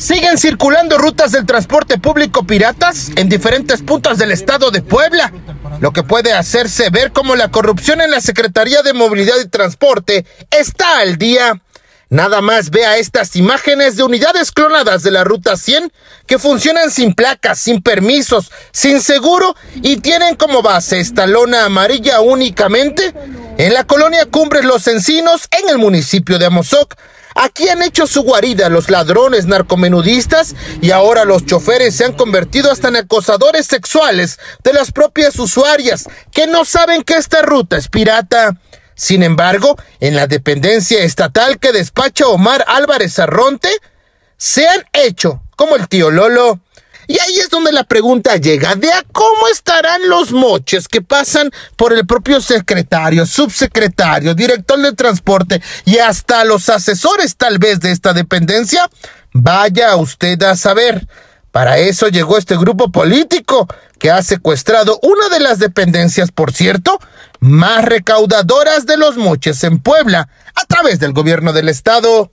Siguen circulando rutas del transporte público piratas en diferentes puntos del estado de Puebla, lo que puede hacerse ver como la corrupción en la Secretaría de Movilidad y Transporte está al día. Nada más vea estas imágenes de unidades clonadas de la Ruta 100 que funcionan sin placas, sin permisos, sin seguro y tienen como base esta lona amarilla únicamente en la colonia Cumbres Los Encinos en el municipio de Amozoc. Aquí han hecho su guarida los ladrones narcomenudistas y ahora los choferes se han convertido hasta en acosadores sexuales de las propias usuarias que no saben que esta ruta es pirata. Sin embargo, en la dependencia estatal que despacha Omar Álvarez Arronte, se han hecho como el tío Lolo. Y ahí es donde la pregunta llega, ¿de a cómo estarán los moches que pasan por el propio secretario, subsecretario, director de transporte y hasta los asesores tal vez de esta dependencia? Vaya usted a saber. Para eso llegó este grupo político que ha secuestrado una de las dependencias, por cierto, más recaudadoras de los moches en Puebla, a través del gobierno del estado.